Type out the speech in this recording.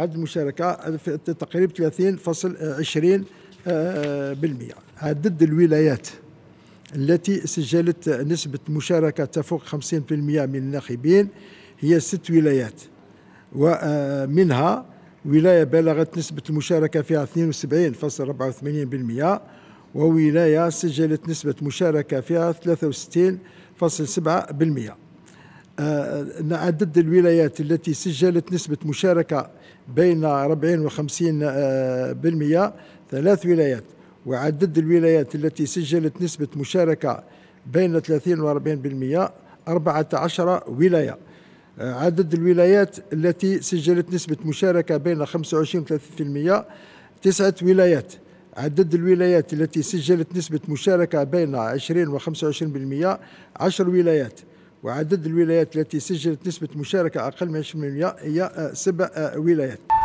وعدد المشاركة في تقريبا 30.20% عدد الولايات التي سجلت نسبة مشاركة تفوق 50% من الناخبين هي ست ولايات ومنها آه، ولاية بلغت نسبة المشاركة فيها 72.84% وولاية سجلت نسبة مشاركة فيها 63.7% أن آه، عدد الولايات التي سجلت نسبة مشاركة بين 40 و 50% ثلاث ولايات وعدد الولايات التي سجلت نسبة مشاركة بين 30 و 40% 14 ولاية آه، عدد الولايات التي سجلت نسبة مشاركة بين 25 و 30% تسعة ولايات عدد الولايات التي سجلت نسبة مشاركة بين 20 و 25% 10 ولايات وعدد الولايات التي سجلت نسبة مشاركة أقل من 20% هي سبع ولايات